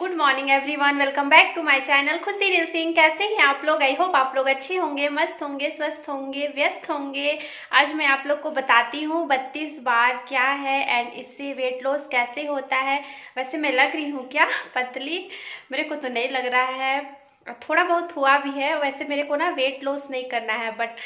good morning every welcome back to my channel Khushi रिल सिंह कैसे हैं आप लोग आई होप आप लोग अच्छे होंगे मस्त होंगे स्वस्थ होंगे व्यस्त होंगे आज मैं आप लोग को बताती हूँ बत्तीस बार क्या है एंड इससे वेट लॉस कैसे होता है वैसे मैं लग रही हूँ क्या पतली मेरे को तो नहीं लग रहा है थोड़ा बहुत हुआ भी है वैसे मेरे को ना वेट लॉस नहीं करना है बट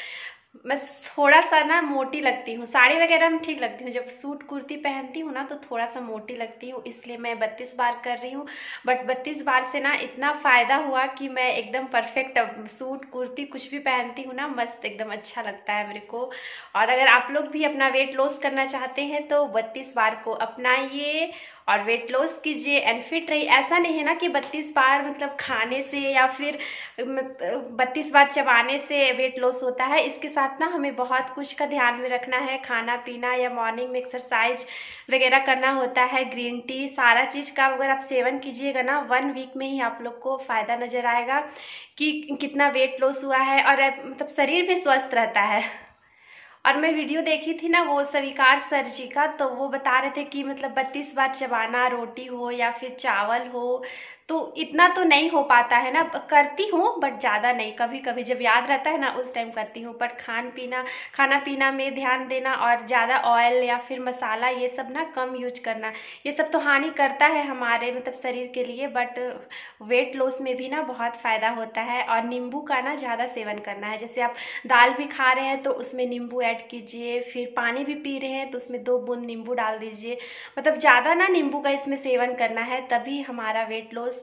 मैं थोड़ा सा ना मोटी लगती हूँ साड़ी वगैरह में ठीक लगती हूँ जब सूट कुर्ती पहनती हूँ ना तो थोड़ा सा मोटी लगती हूँ इसलिए मैं बत्तीस बार कर रही हूँ बट बत्तीस बार से ना इतना फ़ायदा हुआ कि मैं एकदम परफेक्ट सूट कुर्ती कुछ भी पहनती हूँ ना मस्त एकदम अच्छा लगता है मेरे को और अगर आप लोग भी अपना वेट लॉस करना चाहते हैं तो बत्तीस बार को अपनाइए और वेट लॉस कीजिए एंड फिट रहिए ऐसा नहीं है ना कि बत्तीस बार मतलब खाने से या फिर मतलब बत्तीस बार चबाने से वेट लॉस होता है इसके साथ ना हमें बहुत कुछ का ध्यान में रखना है खाना पीना या मॉर्निंग में एक्सरसाइज वगैरह करना होता है ग्रीन टी सारा चीज़ का अगर आप सेवन कीजिएगा ना वन वीक में ही आप लोग को फ़ायदा नज़र आएगा कि कितना वेट लॉस हुआ है और मतलब शरीर भी स्वस्थ रहता है और मैं वीडियो देखी थी ना वो स्वीकार सर जी का तो वो बता रहे थे कि मतलब बत्तीस बार चबाना रोटी हो या फिर चावल हो तो इतना तो नहीं हो पाता है ना करती हूँ बट ज़्यादा नहीं कभी कभी जब याद रहता है ना उस टाइम करती हूँ बट खान पीना खाना पीना में ध्यान देना और ज़्यादा ऑयल या फिर मसाला ये सब ना कम यूज करना ये सब तो हानि करता है हमारे मतलब शरीर के लिए बट वेट लॉस में भी ना बहुत फ़ायदा होता है और नींबू का ना ज़्यादा सेवन करना है जैसे आप दाल भी खा रहे हैं तो उसमें नींबू ऐड कीजिए फिर पानी भी पी रहे हैं तो उसमें दो बूंद नींबू डाल दीजिए मतलब ज़्यादा ना नींबू का इसमें सेवन करना है तभी हमारा वेट लॉस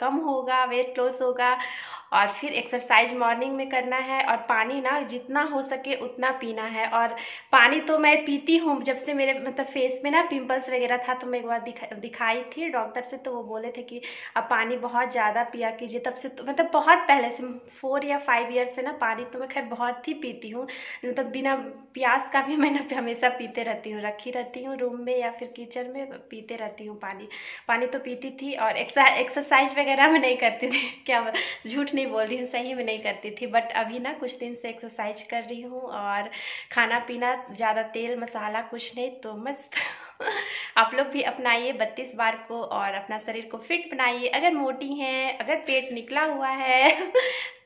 कम होगा वेट लॉस होगा और फिर एक्सरसाइज मॉर्निंग में करना है और पानी ना जितना हो सके उतना पीना है और पानी तो मैं पीती हूँ जब से मेरे मतलब फेस में ना पिंपल्स वगैरह था तो मैं एक बार दिखा, दिखाई थी डॉक्टर से तो वो बोले थे कि अब पानी बहुत ज़्यादा पिया कीजिए तब से तो मतलब बहुत पहले से फोर या फाइव ईयर्स से ना पानी तो मैं खैर बहुत ही पीती हूँ मतलब तो बिना प्यास का भी मैं ना हमेशा पीते रहती हूँ रखी रहती हूँ रूम में या फिर किचन में पीते रहती हूँ पानी पानी तो पीती थी और एक्सरसाइज एक्सरसाइज वगैरह में नहीं करती थी क्या झूठ नहीं बोल रही हूँ सही में नहीं करती थी बट अभी ना कुछ दिन से एक्सरसाइज कर रही हूँ और खाना पीना ज़्यादा तेल मसाला कुछ नहीं तो मस्त आप लोग भी अपनाइए बत्तीस बार को और अपना शरीर को फिट बनाइए अगर मोटी हैं अगर पेट निकला हुआ है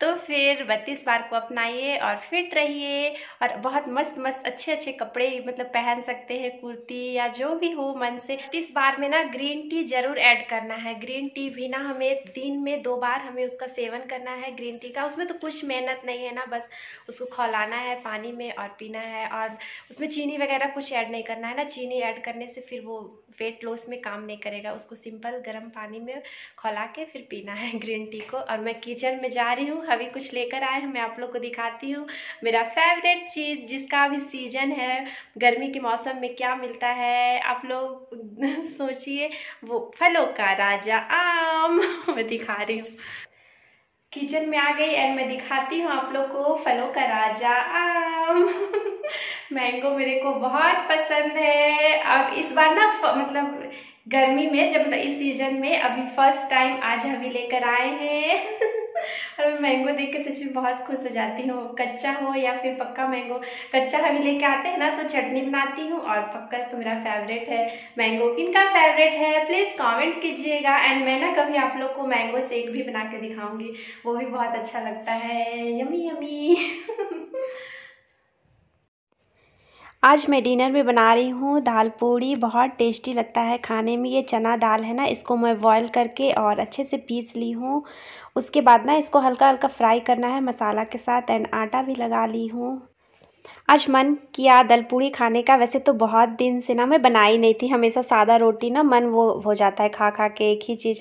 तो फिर बत्तीस बार को अपनाइए और फिट रहिए और बहुत मस्त मस्त अच्छे अच्छे कपड़े मतलब पहन सकते हैं कुर्ती या जो भी हो मन से इस बार में ना ग्रीन टी जरूर ऐड करना है ग्रीन टी भी ना हमें दिन में दो बार हमें उसका सेवन करना है ग्रीन टी का उसमें तो कुछ मेहनत नहीं है ना बस उसको खौलाना है पानी में और पीना है और उसमें चीनी वगैरह कुछ ऐड नहीं करना है ना चीनी ऐड करने से फिर वो वेट लॉस में काम नहीं करेगा उसको सिंपल गर्म पानी में खौला के फिर पीना है ग्रीन टी को और मैं किचन में जा रही हूँ अभी कुछ लेकर आए हैं मैं आप लोग को दिखाती हूँ मेरा फेवरेट चीज़ जिसका अभी सीजन है गर्मी के मौसम में क्या मिलता है आप लोग सोचिए वो फलों का राजा आम मैं दिखा रही हूँ किचन में आ गई एंड मैं दिखाती हूँ आप लोग को फलों का राजा आम मैंगो मेरे को बहुत पसंद है अब इस बार ना मतलब गर्मी में जब इस सीजन में अभी फर्स्ट टाइम आज अभी लेकर आए हैं और मैं मैंगो देख के सच में बहुत खुश हो जाती हूँ कच्चा हो या फिर पक्का मैंगो कच्चा हमें लेके आते हैं ना तो चटनी बनाती हूँ और पक्का तो मेरा फेवरेट है मैंगो किन का फेवरेट है प्लीज़ कॉमेंट कीजिएगा एंड मैं ना कभी आप लोग को मैंगो शेक भी बना के दिखाऊंगी वो भी बहुत अच्छा लगता है यमी यमी आज मैं डिनर में बना रही हूँ दाल पूड़ी बहुत टेस्टी लगता है खाने में ये चना दाल है ना इसको मैं बॉईल करके और अच्छे से पीस ली हूँ उसके बाद ना इसको हल्का हल्का फ्राई करना है मसाला के साथ एंड आटा भी लगा ली हूँ आज मन किया दल पूड़ी खाने का वैसे तो बहुत दिन से ना मैं बनाई नहीं थी हमेशा सादा रोटी ना मन वो हो जाता है खा खा के एक ही चीज़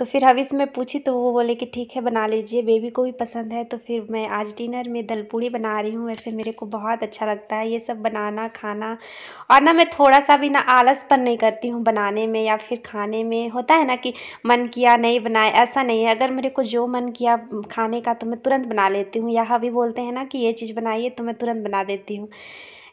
तो फिर हविस में पूछी तो वो बोले कि ठीक है बना लीजिए बेबी को भी पसंद है तो फिर मैं आज डिनर में दल पूड़ी बना रही हूँ वैसे मेरे को बहुत अच्छा लगता है ये सब बनाना खाना और ना मैं थोड़ा सा भी ना आलसपन नहीं करती हूँ बनाने में या फिर खाने में होता है ना कि मन किया नहीं बनाए ऐसा नहीं है अगर मेरे को जो मन किया खाने का तो मैं तुरंत बना लेती हूँ या हवी बोलते हैं ना कि ये चीज़ बनाइए तो मैं तुरंत बना देती हूँ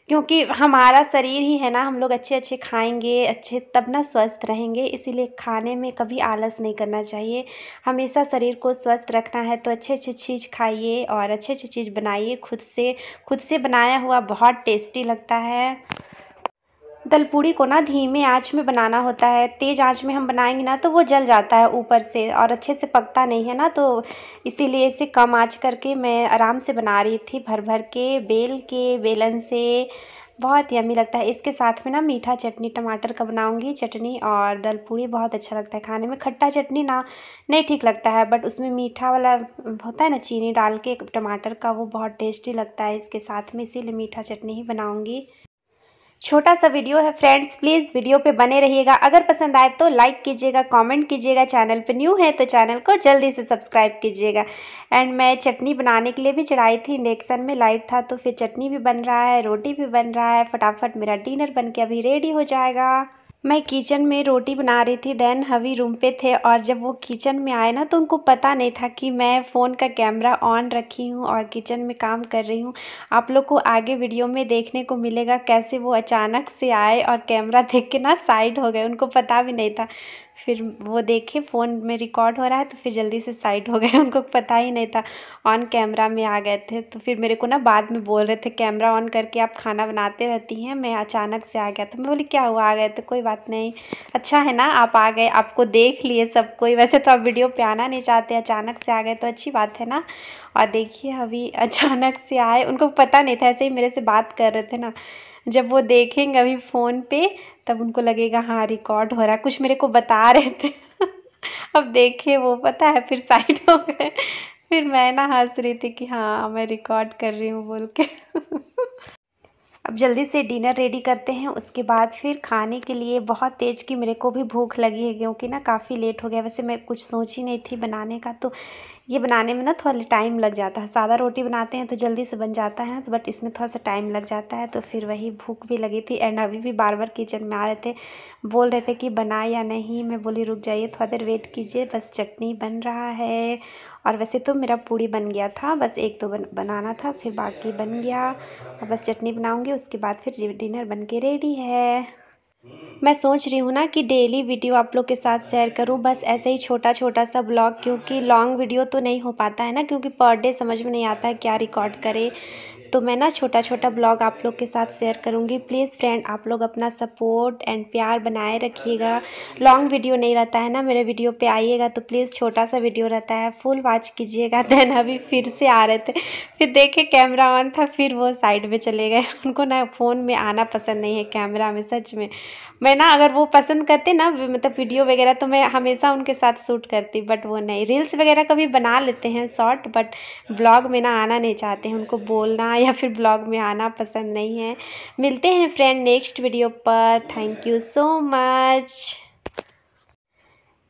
क्योंकि हमारा शरीर ही है ना हम लोग अच्छे अच्छे खाएँगे अच्छे तब ना स्वस्थ रहेंगे इसीलिए खाने में कभी आलस नहीं करना चाहिए हमेशा शरीर को स्वस्थ रखना है तो अच्छे अच्छे चीज़ खाइए और अच्छे अच्छे चीज़ बनाइए खुद से खुद से बनाया हुआ बहुत टेस्टी लगता है दलपूड़ी को ना धीमे आँच में बनाना होता है तेज़ आँच में हम बनाएंगे ना तो वो जल जाता है ऊपर से और अच्छे से पकता नहीं है ना तो इसीलिए इसे कम आँच करके मैं आराम से बना रही थी भर भर के बेल के बेलन से बहुत यमी लगता है इसके साथ में ना मीठा चटनी टमाटर का बनाऊंगी चटनी और दल पूड़ी बहुत अच्छा लगता है खाने में खट्टा चटनी ना नहीं ठीक लगता है बट उसमें मीठा वाला होता है ना चीनी डाल के टमाटर का वो बहुत टेस्टी लगता है इसके साथ में इसीलिए मीठा चटनी ही बनाऊंगी छोटा सा वीडियो है फ्रेंड्स प्लीज़ वीडियो पे बने रहिएगा अगर पसंद आए तो लाइक कीजिएगा कमेंट कीजिएगा चैनल पे न्यू है तो चैनल को जल्दी से सब्सक्राइब कीजिएगा एंड मैं चटनी बनाने के लिए भी चढ़ाई थी इंडक्शन में लाइट था तो फिर चटनी भी बन रहा है रोटी भी बन रहा है फटाफट मेरा डिनर बन के अभी रेडी हो जाएगा मैं किचन में रोटी बना रही थी देन हवी रूम पे थे और जब वो किचन में आए ना तो उनको पता नहीं था कि मैं फ़ोन का कैमरा ऑन रखी हूँ और किचन में काम कर रही हूँ आप लोग को आगे वीडियो में देखने को मिलेगा कैसे वो अचानक से आए और कैमरा देख के ना साइड हो गए उनको पता भी नहीं था फिर वो देखे फ़ोन में रिकॉर्ड हो रहा है तो फिर जल्दी से साइड हो गए उनको पता ही नहीं था ऑन कैमरा में आ गए थे तो फिर मेरे को ना बाद में बोल रहे थे कैमरा ऑन करके आप खाना बनाते रहती हैं मैं अचानक से आ गया था मैं बोली क्या हुआ आ गए तो कोई बात नहीं अच्छा है ना आप आ गए आपको देख लिए सब कोई वैसे तो आप वीडियो पे आना नहीं चाहते अचानक से आ गए तो अच्छी बात है ना और देखिए अभी अचानक से आए उनको पता नहीं था ऐसे ही मेरे से बात कर रहे थे ना जब वो देखेंगे अभी फ़ोन पे तब उनको लगेगा हाँ रिकॉर्ड हो रहा है कुछ मेरे को बता रहे थे अब देखे वो पता है फिर साइड हो गए फिर मैं ना हंस रही थी कि हाँ मैं रिकॉर्ड कर रही हूँ बोल के अब जल्दी से डिनर रेडी करते हैं उसके बाद फिर खाने के लिए बहुत तेज़ की मेरे को भी भूख लगी है क्योंकि ना काफ़ी लेट हो गया वैसे मैं कुछ सोच ही नहीं थी बनाने का तो ये बनाने में ना थोड़ा टाइम लग जाता है सादा रोटी बनाते हैं तो जल्दी से बन जाता है तो बट इसमें थोड़ा सा टाइम लग जाता है तो फिर वही भूख भी लगी थी एंड अभी भी बार बार किचन में आ रहे थे बोल रहे थे कि बना या नहीं मैं बोली रुक जाइए थोड़ा देर वेट कीजिए बस चटनी बन रहा है और वैसे तो मेरा पूड़ी बन गया था बस एक तो बन, बनाना था फिर बाकी बन गया और बस चटनी बनाऊँगी उसके बाद फिर डिनर बन के रेडी है मैं सोच रही हूँ ना कि डेली वीडियो आप लोग के साथ शेयर करूँ बस ऐसे ही छोटा छोटा सा ब्लॉग क्योंकि लॉन्ग वीडियो तो नहीं हो पाता है ना क्योंकि पर डे समझ में नहीं आता है क्या रिकॉर्ड करें तो मैं ना छोटा छोटा ब्लॉग आप लोग के साथ शेयर करूँगी प्लीज़ फ्रेंड आप लोग अपना सपोर्ट एंड प्यार बनाए रखिएगा लॉन्ग वीडियो नहीं रहता है ना मेरे वीडियो पे आइएगा तो प्लीज़ छोटा सा वीडियो रहता है फुल वॉच कीजिएगा देन अभी फिर से आ रहे थे फिर देखे कैमरा ऑन था फिर वो साइड में चले गए उनको ना फ़ोन में आना पसंद नहीं है कैमरा में सच में मैं ना अगर वो पसंद करते ना मतलब वीडियो वगैरह तो मैं हमेशा उनके साथ शूट करती बट वो नहीं रील्स वगैरह कभी बना लेते हैं शॉर्ट बट ब्लॉग में ना आना नहीं चाहते हैं उनको बोलना या फिर ब्लॉग में आना पसंद नहीं है मिलते हैं फ्रेंड नेक्स्ट वीडियो पर thank you so much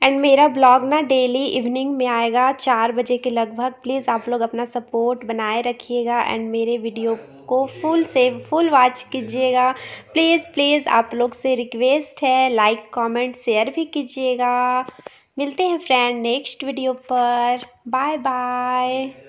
and मेरा ब्लॉग ना डेली इवनिंग में आएगा चार बजे के लगभग प्लीज़ आप लोग अपना सपोर्ट बनाए रखिएगा एंड मेरे वीडियो को फुल से फुल वॉच कीजिएगा प्लीज़ प्लीज़ आप लोग से रिक्वेस्ट है लाइक कमेंट शेयर भी कीजिएगा मिलते हैं फ्रेंड नेक्स्ट वीडियो पर बाय बाय